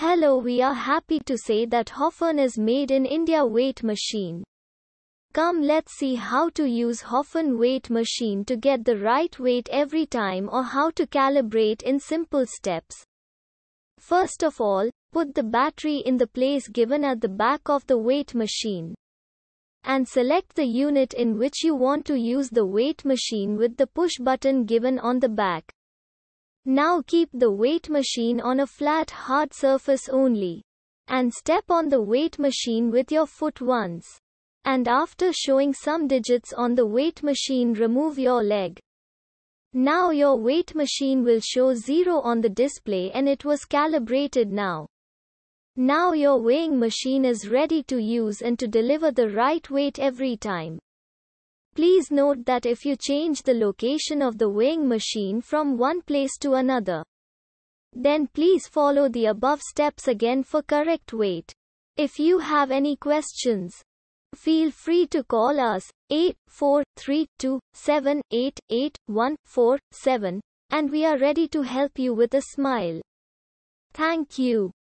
Hello we are happy to say that Hoffen is made in India weight machine. Come let's see how to use Hoffen weight machine to get the right weight every time or how to calibrate in simple steps. First of all, put the battery in the place given at the back of the weight machine. And select the unit in which you want to use the weight machine with the push button given on the back. Now keep the weight machine on a flat hard surface only. And step on the weight machine with your foot once. And after showing some digits on the weight machine remove your leg. Now your weight machine will show 0 on the display and it was calibrated now. Now your weighing machine is ready to use and to deliver the right weight every time. Please note that if you change the location of the weighing machine from one place to another, then please follow the above steps again for correct weight. If you have any questions, feel free to call us 8432788147 and we are ready to help you with a smile. Thank you.